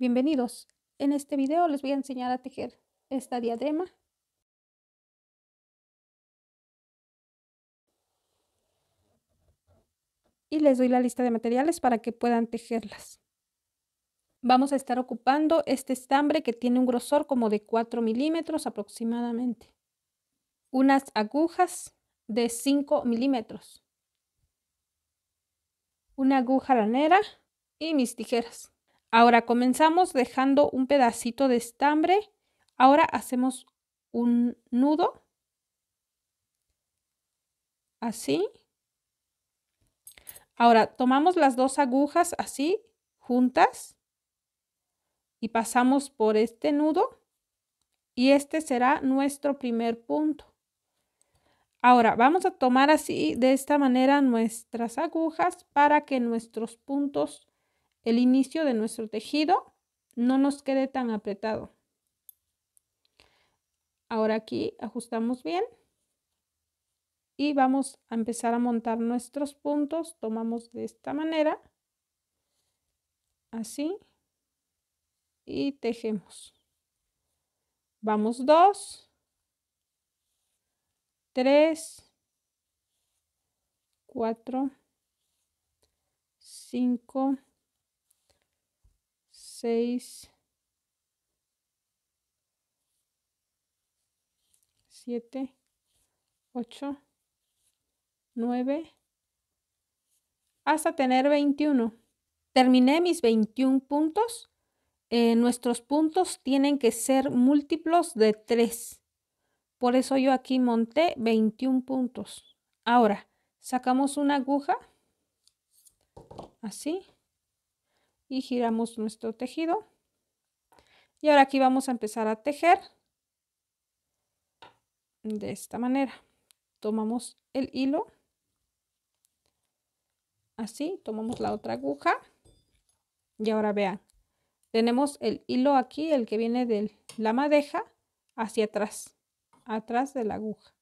Bienvenidos. En este video les voy a enseñar a tejer esta diadema. Y les doy la lista de materiales para que puedan tejerlas. Vamos a estar ocupando este estambre que tiene un grosor como de 4 milímetros aproximadamente. Unas agujas de 5 milímetros. Una aguja lanera y mis tijeras. Ahora comenzamos dejando un pedacito de estambre. Ahora hacemos un nudo. Así. Ahora tomamos las dos agujas así, juntas. Y pasamos por este nudo. Y este será nuestro primer punto. Ahora vamos a tomar así de esta manera nuestras agujas para que nuestros puntos el inicio de nuestro tejido no nos quede tan apretado. Ahora aquí ajustamos bien y vamos a empezar a montar nuestros puntos. Tomamos de esta manera, así, y tejemos. Vamos dos, tres, cuatro, cinco, 6, 7, 8, 9, hasta tener 21. Terminé mis 21 puntos. Eh, nuestros puntos tienen que ser múltiplos de 3. Por eso yo aquí monté 21 puntos. Ahora, sacamos una aguja, así, y giramos nuestro tejido. Y ahora aquí vamos a empezar a tejer de esta manera. Tomamos el hilo, así, tomamos la otra aguja y ahora vean, tenemos el hilo aquí, el que viene de la madeja hacia atrás, atrás de la aguja.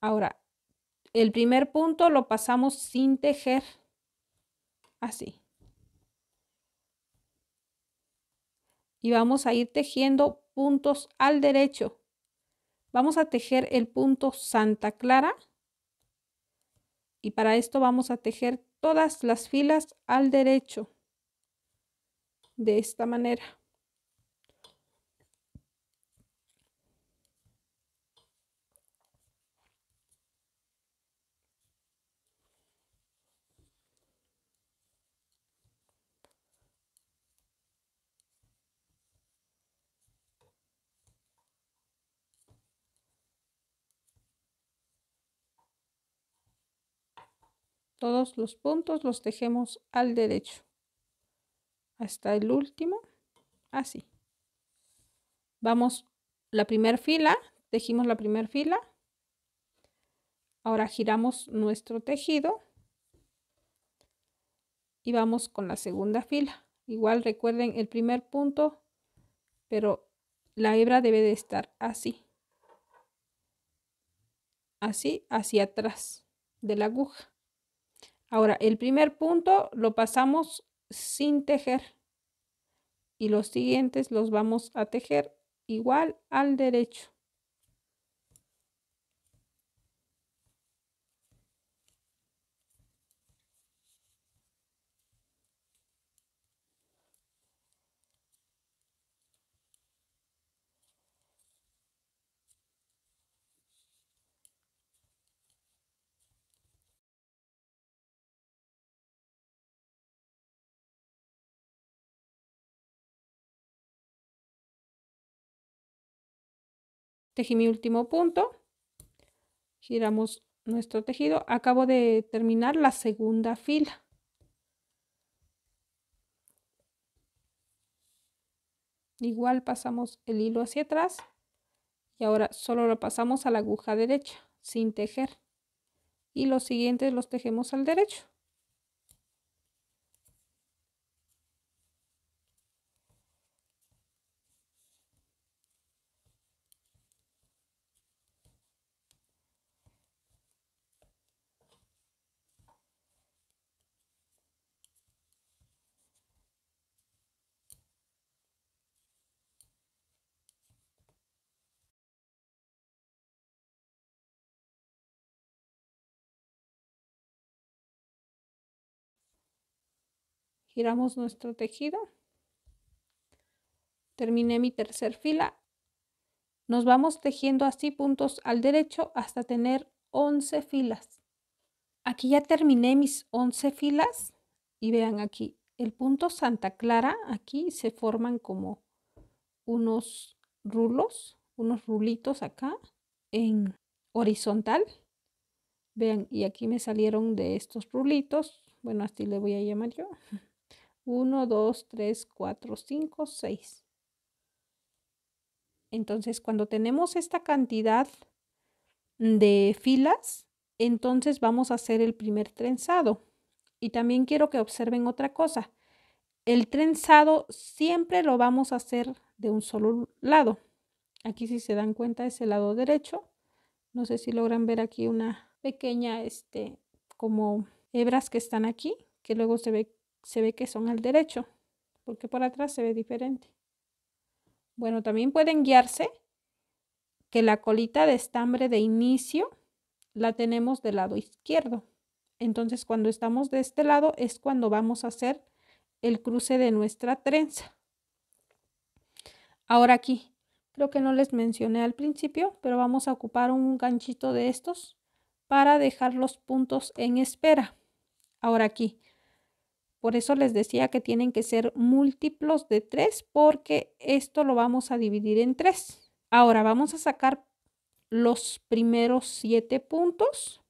Ahora, el primer punto lo pasamos sin tejer, así. y vamos a ir tejiendo puntos al derecho. Vamos a tejer el punto Santa Clara y para esto vamos a tejer todas las filas al derecho de esta manera. Todos los puntos los tejemos al derecho. Hasta el último. Así. Vamos la primera fila. Tejimos la primera fila. Ahora giramos nuestro tejido. Y vamos con la segunda fila. Igual recuerden el primer punto, pero la hebra debe de estar así. Así hacia atrás de la aguja. Ahora, el primer punto lo pasamos sin tejer y los siguientes los vamos a tejer igual al derecho. tejí mi último punto, giramos nuestro tejido, acabo de terminar la segunda fila. Igual pasamos el hilo hacia atrás y ahora solo lo pasamos a la aguja derecha sin tejer y los siguientes los tejemos al derecho. giramos nuestro tejido terminé mi tercer fila nos vamos tejiendo así puntos al derecho hasta tener 11 filas aquí ya terminé mis 11 filas y vean aquí el punto Santa Clara aquí se forman como unos rulos unos rulitos acá en horizontal vean y aquí me salieron de estos rulitos bueno así le voy a llamar yo 1, 2, 3, 4, 5, 6. Entonces, cuando tenemos esta cantidad de filas, entonces vamos a hacer el primer trenzado. Y también quiero que observen otra cosa. El trenzado siempre lo vamos a hacer de un solo lado. Aquí si se dan cuenta es el lado derecho. No sé si logran ver aquí una pequeña, este, como hebras que están aquí, que luego se ve se ve que son al derecho, porque por atrás se ve diferente. Bueno, también pueden guiarse que la colita de estambre de inicio la tenemos del lado izquierdo. Entonces, cuando estamos de este lado es cuando vamos a hacer el cruce de nuestra trenza. Ahora aquí, creo que no les mencioné al principio, pero vamos a ocupar un ganchito de estos para dejar los puntos en espera. Ahora aquí, por eso les decía que tienen que ser múltiplos de 3 porque esto lo vamos a dividir en 3. Ahora vamos a sacar los primeros 7 puntos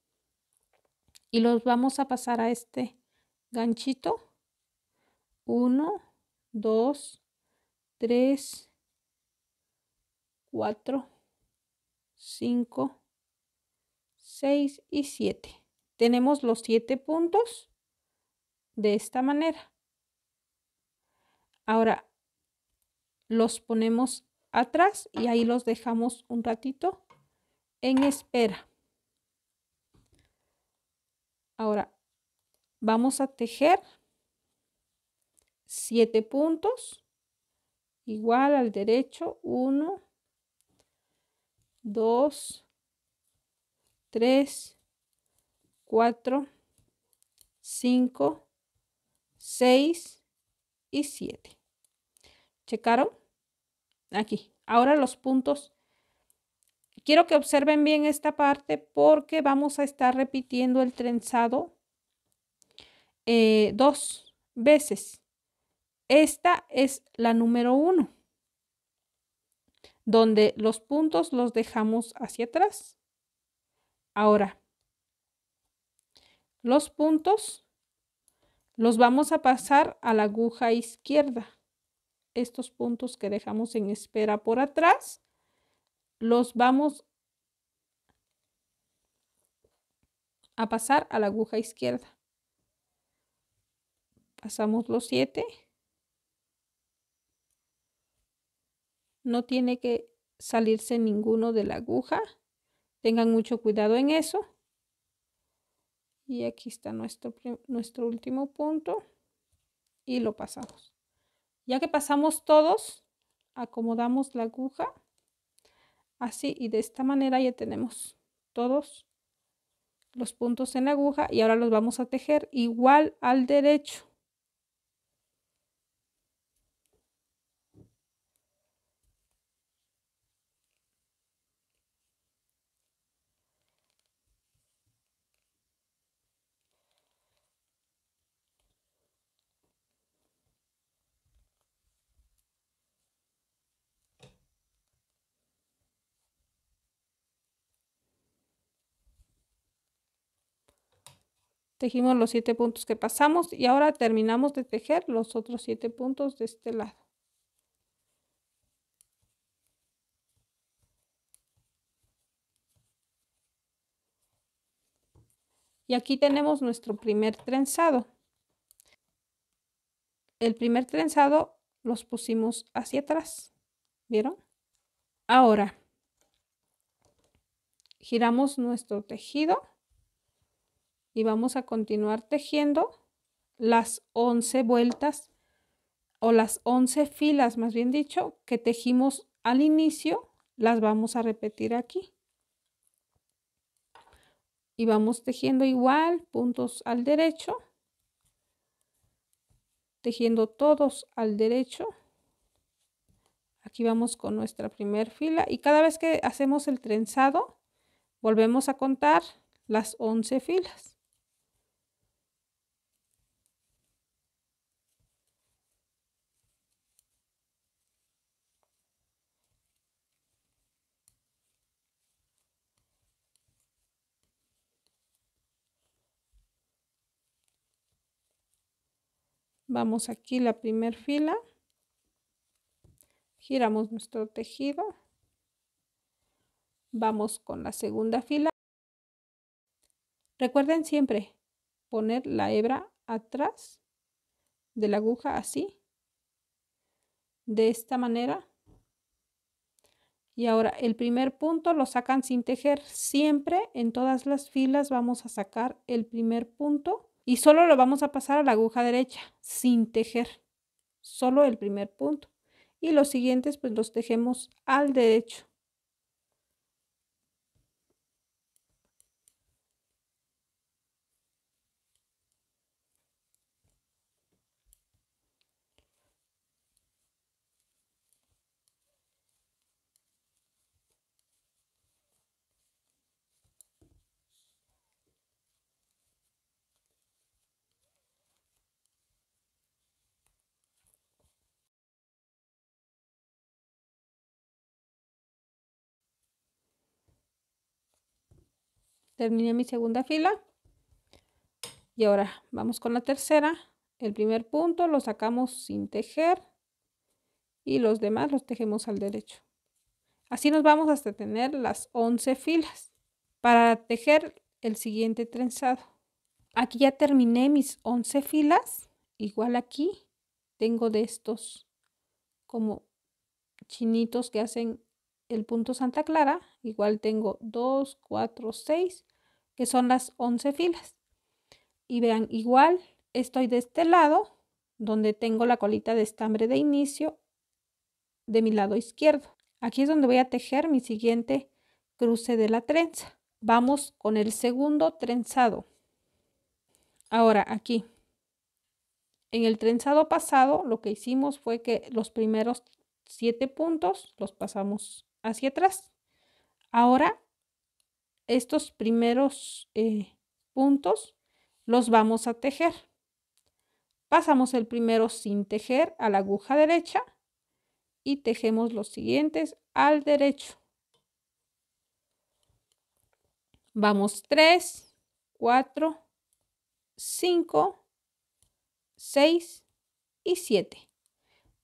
y los vamos a pasar a este ganchito. 1, 2, 3, 4, 5, 6 y 7. Tenemos los 7 puntos de esta manera. Ahora los ponemos atrás y ahí los dejamos un ratito en espera. Ahora vamos a tejer 7 puntos igual al derecho 1 2 3 4 5 6 y 7. ¿Checaron? Aquí. Ahora los puntos. Quiero que observen bien esta parte porque vamos a estar repitiendo el trenzado eh, dos veces. Esta es la número 1, donde los puntos los dejamos hacia atrás. Ahora, los puntos los vamos a pasar a la aguja izquierda. Estos puntos que dejamos en espera por atrás, los vamos a pasar a la aguja izquierda. Pasamos los 7. No tiene que salirse ninguno de la aguja. Tengan mucho cuidado en eso y aquí está nuestro, nuestro último punto y lo pasamos. Ya que pasamos todos, acomodamos la aguja así y de esta manera ya tenemos todos los puntos en la aguja y ahora los vamos a tejer igual al derecho. tejimos los siete puntos que pasamos y ahora terminamos de tejer los otros siete puntos de este lado. Y aquí tenemos nuestro primer trenzado. El primer trenzado los pusimos hacia atrás. ¿Vieron? Ahora, giramos nuestro tejido y vamos a continuar tejiendo las 11 vueltas o las 11 filas, más bien dicho, que tejimos al inicio, las vamos a repetir aquí. Y vamos tejiendo igual, puntos al derecho, tejiendo todos al derecho. Aquí vamos con nuestra primera fila y cada vez que hacemos el trenzado, volvemos a contar las 11 filas. Vamos aquí la primer fila. Giramos nuestro tejido. Vamos con la segunda fila. Recuerden siempre poner la hebra atrás de la aguja así. De esta manera. Y ahora el primer punto lo sacan sin tejer. Siempre en todas las filas vamos a sacar el primer punto y solo lo vamos a pasar a la aguja derecha sin tejer, solo el primer punto. Y los siguientes pues los tejemos al derecho. terminé mi segunda fila y ahora vamos con la tercera el primer punto lo sacamos sin tejer y los demás los tejemos al derecho así nos vamos hasta tener las 11 filas para tejer el siguiente trenzado aquí ya terminé mis 11 filas igual aquí tengo de estos como chinitos que hacen el punto Santa Clara Igual tengo 2, 4, 6, que son las 11 filas. Y vean, igual estoy de este lado, donde tengo la colita de estambre de inicio de mi lado izquierdo. Aquí es donde voy a tejer mi siguiente cruce de la trenza. Vamos con el segundo trenzado. Ahora aquí, en el trenzado pasado lo que hicimos fue que los primeros siete puntos los pasamos hacia atrás. Ahora, estos primeros eh, puntos los vamos a tejer. Pasamos el primero sin tejer a la aguja derecha y tejemos los siguientes al derecho. Vamos 3, 4, 5, 6 y 7.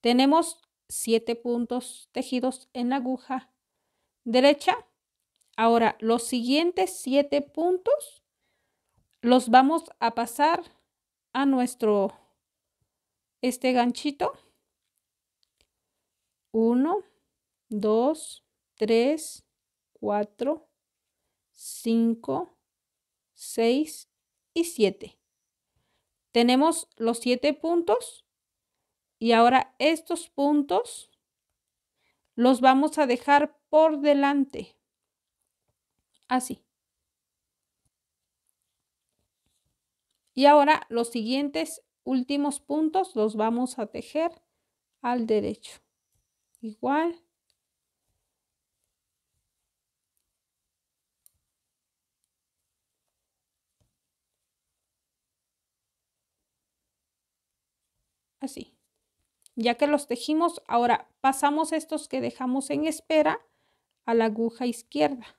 Tenemos 7 puntos tejidos en la aguja derecha Ahora, los siguientes siete puntos los vamos a pasar a nuestro, este ganchito. 1, 2, 3, 4, 5, 6 y 7. Tenemos los 7 puntos y ahora estos puntos los vamos a dejar por delante así. Y ahora los siguientes últimos puntos los vamos a tejer al derecho. Igual. Así. Ya que los tejimos, ahora pasamos estos que dejamos en espera a la aguja izquierda.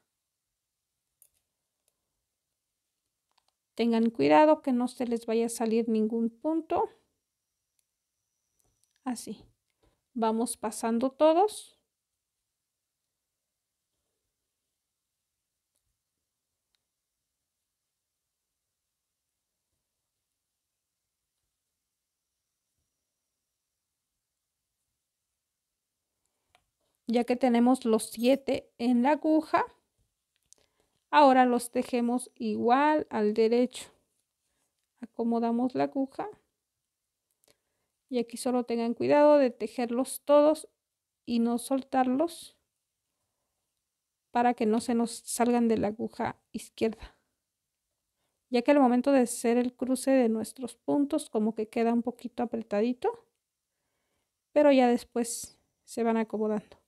Tengan cuidado que no se les vaya a salir ningún punto. Así. Vamos pasando todos. Ya que tenemos los siete en la aguja, Ahora los tejemos igual al derecho. Acomodamos la aguja. Y aquí solo tengan cuidado de tejerlos todos y no soltarlos para que no se nos salgan de la aguja izquierda. Ya que al momento de hacer el cruce de nuestros puntos como que queda un poquito apretadito, pero ya después se van acomodando.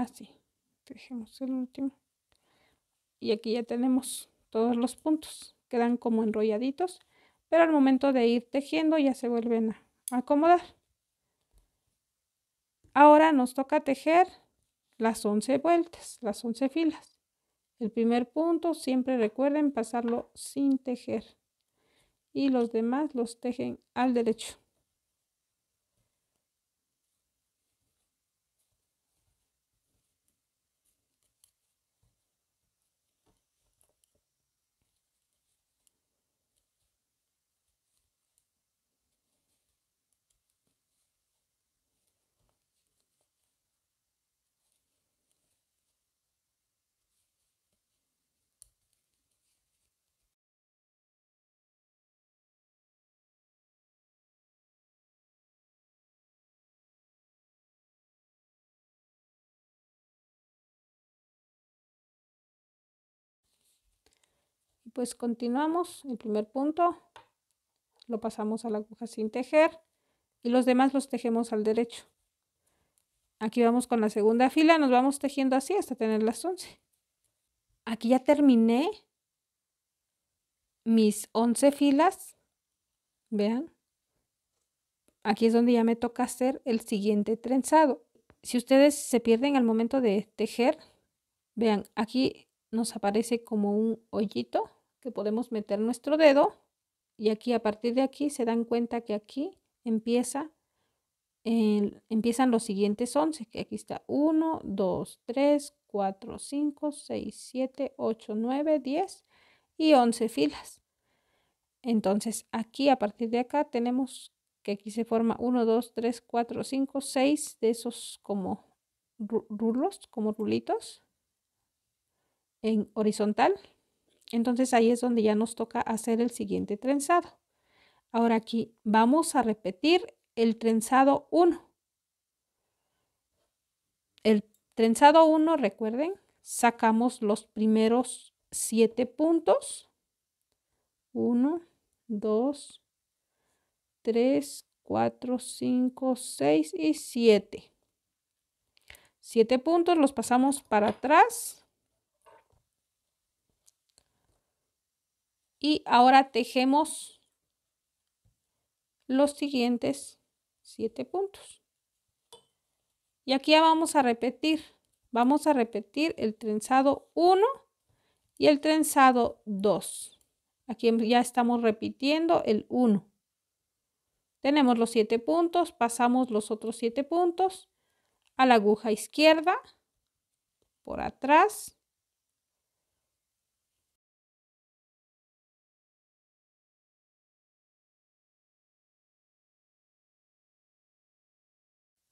así. Ah, tejemos el último. Y aquí ya tenemos todos los puntos. Quedan como enrolladitos, pero al momento de ir tejiendo ya se vuelven a acomodar. Ahora nos toca tejer las 11 vueltas, las 11 filas. El primer punto siempre recuerden pasarlo sin tejer y los demás los tejen al derecho. pues continuamos. El primer punto lo pasamos a la aguja sin tejer y los demás los tejemos al derecho. Aquí vamos con la segunda fila, nos vamos tejiendo así hasta tener las 11. Aquí ya terminé mis 11 filas. Vean. Aquí es donde ya me toca hacer el siguiente trenzado. Si ustedes se pierden al momento de tejer, vean, aquí nos aparece como un hoyito que podemos meter nuestro dedo y aquí a partir de aquí se dan cuenta que aquí empieza empiezan los siguientes 11, que aquí está 1, 2, 3, 4, 5, 6, 7, 8, 9, 10 y 11 filas. Entonces aquí a partir de acá tenemos que aquí se forma 1, 2, 3, 4, 5, 6 de esos como rulos, como rulitos en horizontal entonces ahí es donde ya nos toca hacer el siguiente trenzado. Ahora aquí vamos a repetir el trenzado 1. El trenzado 1, recuerden, sacamos los primeros 7 puntos. 1, 2, 3, 4, 5, 6 y 7. 7 puntos los pasamos para atrás y ahora tejemos los siguientes siete puntos. Y aquí ya vamos a repetir. Vamos a repetir el trenzado 1 y el trenzado 2. Aquí em, ya estamos repitiendo el 1. Tenemos los siete puntos, pasamos los otros siete puntos a la aguja izquierda, por atrás,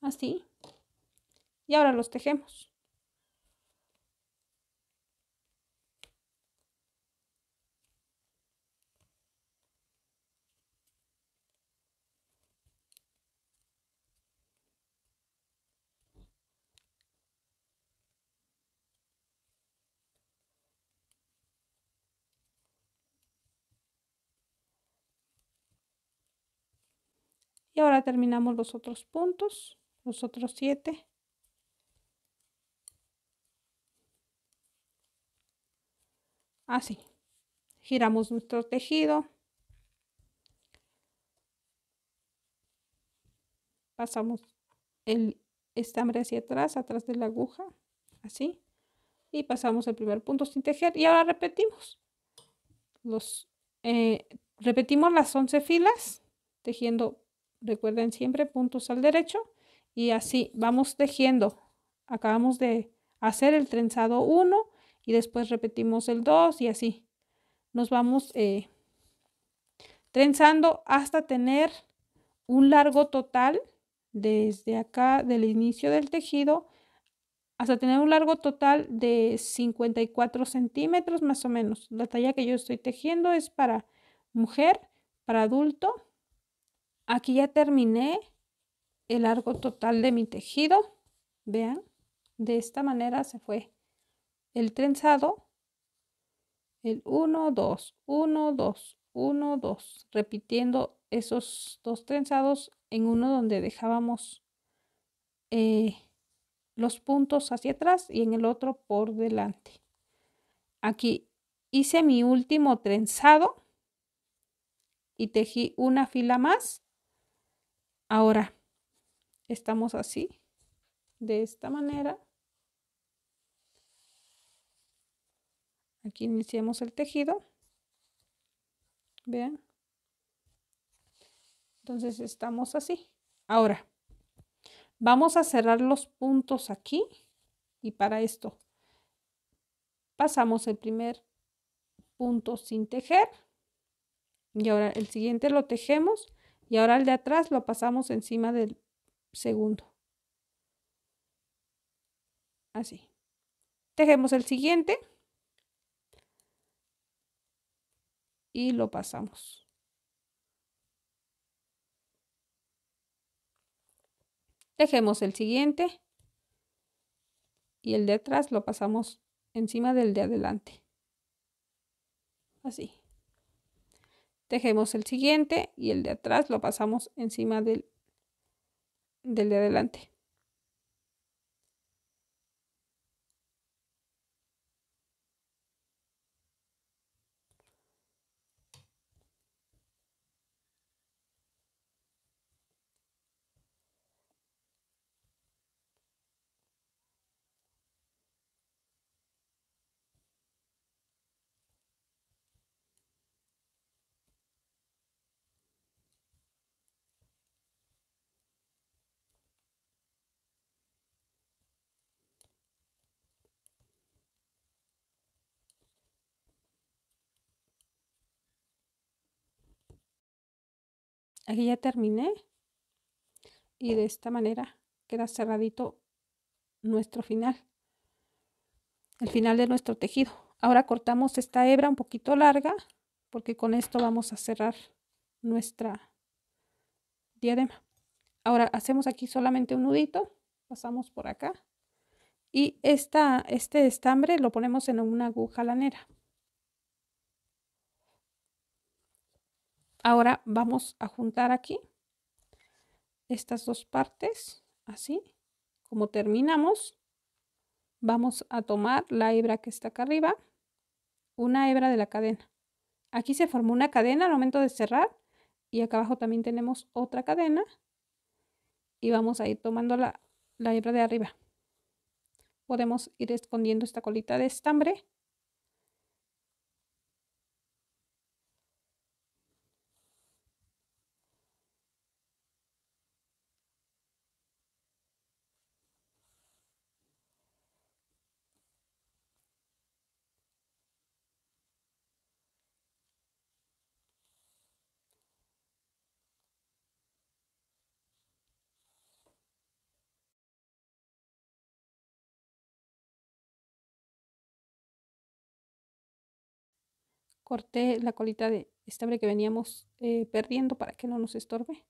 así. Y ahora los tejemos. Y ahora terminamos los otros puntos los otros siete así ah, giramos nuestro tejido pasamos el estambre hacia atrás atrás de la aguja así y pasamos el primer punto sin tejer y ahora repetimos los eh, repetimos las 11 filas tejiendo recuerden siempre puntos al derecho y así vamos tejiendo. Acabamos de hacer el trenzado 1 y después repetimos el 2 y así. Nos vamos eh, trenzando hasta tener un largo total desde acá del inicio del tejido hasta tener un largo total de 54 centímetros más o menos. La talla que yo estoy tejiendo es para mujer, para adulto. Aquí ya terminé el largo total de mi tejido. Vean, de esta manera se fue el trenzado. El 1, 2, 1, 2, 1, 2, repitiendo esos dos trenzados en uno donde dejábamos eh, los puntos hacia atrás y en el otro por delante. Aquí hice mi último trenzado y tejí una fila más. Ahora estamos así, de esta manera. Aquí iniciamos el tejido. Vean. Entonces estamos así. Ahora, vamos a cerrar los puntos aquí y para esto pasamos el primer punto sin tejer y ahora el siguiente lo tejemos y ahora el de atrás lo pasamos encima del segundo. Así. Tejemos el siguiente. Y lo pasamos. Tejemos el siguiente. Y el de atrás lo pasamos encima del de adelante. Así. Tejemos el siguiente y el de atrás lo pasamos encima del del de adelante. aquí ya terminé y de esta manera queda cerradito nuestro final el final de nuestro tejido ahora cortamos esta hebra un poquito larga porque con esto vamos a cerrar nuestra diadema ahora hacemos aquí solamente un nudito pasamos por acá y esta, este estambre lo ponemos en una aguja lanera Ahora vamos a juntar aquí estas dos partes, así como terminamos. Vamos a tomar la hebra que está acá arriba, una hebra de la cadena. Aquí se formó una cadena al momento de cerrar y acá abajo también tenemos otra cadena y vamos a ir tomando la, la hebra de arriba. Podemos ir escondiendo esta colita de estambre corté la colita de estable que veníamos eh, perdiendo para que no nos estorbe.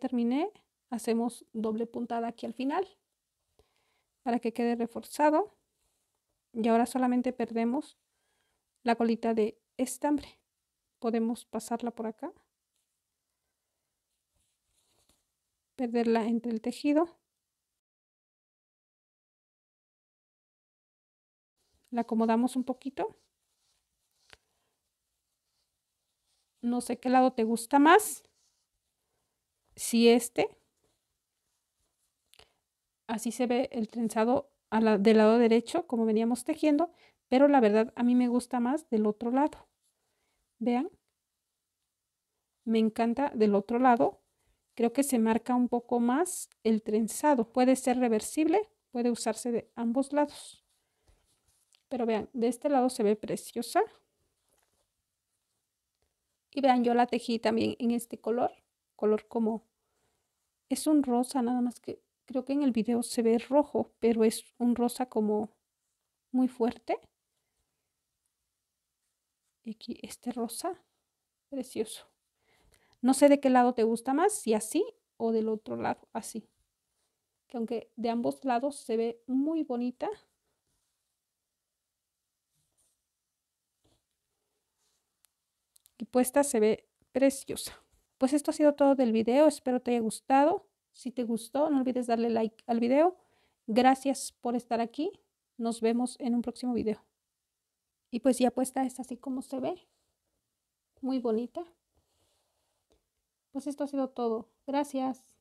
terminé. Hacemos doble puntada aquí al final para que quede reforzado. Y ahora solamente perdemos la colita de estambre. Podemos pasarla por acá. Perderla entre el tejido. La acomodamos un poquito. No sé qué lado te gusta más si este, así se ve el trenzado del lado derecho, como veníamos tejiendo, pero la verdad a mí me gusta más del otro lado. Vean, me encanta del otro lado. Creo que se marca un poco más el trenzado. Puede ser reversible, puede usarse de ambos lados. Pero vean, de este lado se ve preciosa. Y vean, yo la tejí también en este color color como... Es un rosa, nada más que creo que en el video se ve rojo, pero es un rosa como muy fuerte. Y Aquí este rosa, precioso. No sé de qué lado te gusta más, si así o del otro lado, así. Que aunque de ambos lados se ve muy bonita. Y puesta se ve preciosa. Pues esto ha sido todo del video, espero te haya gustado. Si te gustó, no olvides darle like al video. Gracias por estar aquí. Nos vemos en un próximo video. Y pues ya puesta es así como se ve. Muy bonita. Pues esto ha sido todo. Gracias.